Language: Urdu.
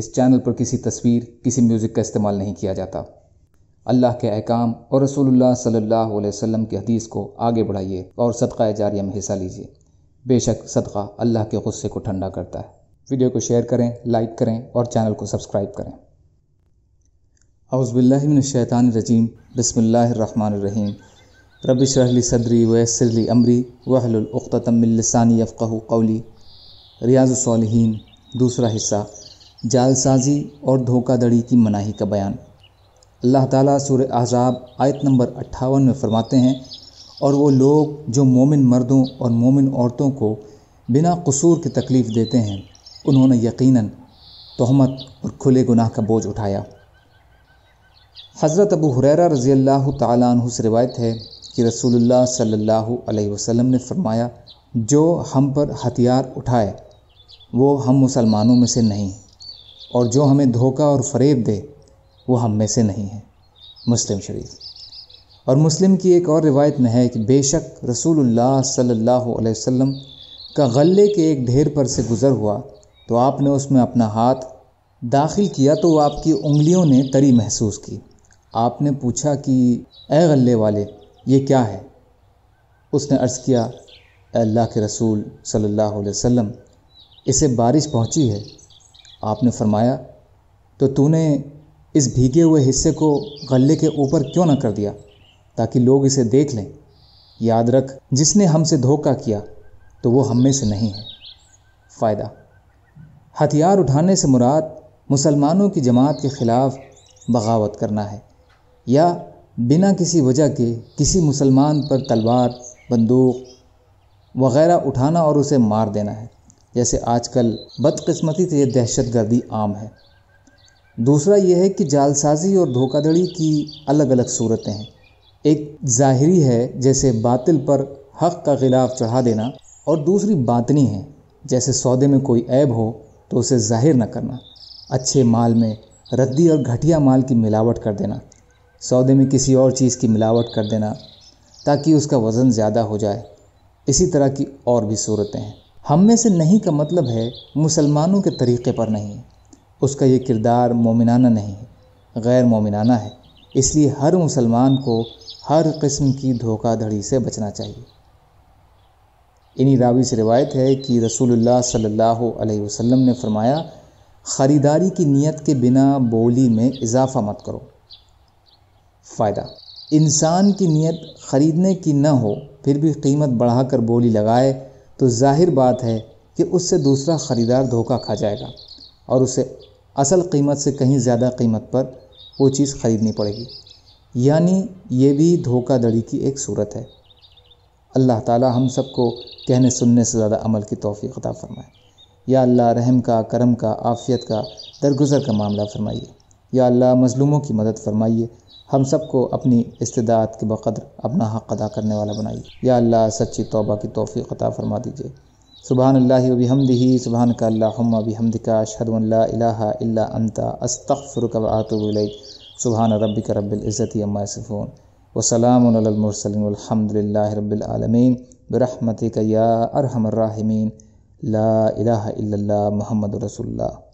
اس چینل پر کسی تصویر کسی میوزک کا استعمال نہیں کیا جاتا اللہ کے احکام اور رسول اللہ صلی اللہ علیہ وسلم کے حدیث کو آگے بڑھائیے اور صدقہ جاریہ میں حصہ لیجیے بے شک صدقہ اللہ کے غصے کو ٹھنڈا کرتا ہے ویڈیو کو شیئر کریں لائک کریں اور چینل کو سبسکرائب کریں اعوذ باللہ من الشیطان الرجیم بسم اللہ الرحمن الرحیم رب اشرح لی صدری ویسر لی امری وحل من لسانی افقہ قولی ریاض الصالحین دوسرا حصہ جال سازی اور دھوکہ دڑی کی مناہی کا بیان اللہ تعالیٰ سور احزاب آیت نمبر اٹھاون میں فرماتے ہیں اور وہ لوگ جو مومن مردوں اور مومن عورتوں کو بنا قصور کے تکلیف دیتے ہیں انہوں نے یقیناً تہمت اور کھلے گناہ کا بوجھ اٹھایا حضرت ابو حریرہ رضی اللہ تعالیٰ عنہ سے روایت ہے کہ رسول اللہ صلی اللہ علیہ وسلم نے فرمایا جو ہم پر ہتھیار اٹھائے وہ ہم مسلمانوں میں سے نہیں اور جو ہمیں دھوکہ اور فریب دے وہ ہم میں سے نہیں ہے مسلم شریف اور مسلم کی ایک اور روایت میں ہے کہ بے شک رسول اللہ صلی اللہ علیہ وسلم کا غلے کے ایک ڈھیر پر سے گزر ہوا تو آپ نے اس میں اپنا ہاتھ داخل کیا تو وہ آپ کی انگلیوں نے تری محسوس کی آپ نے پوچھا کہ اے غلے والے یہ کیا ہے اس نے عرض کیا اے اللہ کے رسول صلی اللہ علیہ وسلم اسے بارش پہنچی ہے آپ نے فرمایا تو تو نے اس بھیگے ہوئے حصے کو غلے کے اوپر کیوں نہ کر دیا تاکہ لوگ اسے دیکھ لیں یاد رکھ جس نے ہم سے دھوکہ کیا تو وہ ہم میں سے نہیں ہے فائدہ ہتھیار اٹھانے سے مراد مسلمانوں کی جماعت کے خلاف بغاوت کرنا ہے یا بنا کسی وجہ کے کسی مسلمان پر تلوار بندوق وغیرہ اٹھانا اور اسے مار دینا ہے جیسے آج کل بدقسمتی سے یہ دہشت گردی عام ہے دوسرا یہ ہے کہ جالسازی اور دھوکہ دڑی کی الگ الگ صورتیں ہیں ایک ظاہری ہے جیسے باطل پر حق کا غلاف چڑھا دینا اور دوسری باطنی ہے جیسے سودے میں کوئی عیب ہو تو اسے ظاہر نہ کرنا اچھے مال میں ردی اور گھٹیا مال کی ملاوٹ کر دینا سودے میں کسی اور چیز کی ملاوٹ کر دینا تاکہ اس کا وزن زیادہ ہو جائے اسی طرح کی اور بھی صورتیں ہیں ہم میں سے نہیں کا مطلب ہے مسلمانوں کے طریقے پر نہیں اس کا یہ کردار مومنانہ نہیں غیر مومنانہ ہے اس لیے ہر مسلمان کو ہر قسم کی دھوکہ دھڑی سے بچنا چاہیے انہی راوی سے روایت ہے کہ رسول اللہ صلی اللہ علیہ وسلم نے فرمایا خریداری کی نیت کے بنا بولی میں اضافہ مت کرو فائدہ انسان کی نیت خریدنے کی نہ ہو پھر بھی قیمت بڑھا کر بولی لگائے تو ظاہر بات ہے کہ اس سے دوسرا خریدار دھوکہ کھا جائے گا اور اسے اصل قیمت سے کہیں زیادہ قیمت پر وہ چیز خریدنی پڑے گی یعنی یہ بھی دھوکہ دڑی کی ایک صورت ہے اللہ تعالی ہم سب کو کہنے سننے سے زیادہ عمل کی توفیق عطا فرمائے یا اللہ رحم کا کرم کا عافیت کا درگزر کا معاملہ فرمائیے یا اللہ مظلوموں کی مدد فرمائیے ہم سب کو اپنی استداعت کے بقدر اپنا حق ادا کرنے والا بنائیے یا اللہ سچی توبہ کی توفیق عطا فرما دیجیے سبحان اللہ و بحمدہ سبحان کا اللہ ان لا الہ الا انتا استغفرک و آتو صبح سبحان ربک رب العزتی اما اسفون و وسلام علی المرسلین الحمد للہ رب برحمتک یا ارحم الراحمین لا الہ الا اللہ محمد رسول اللہ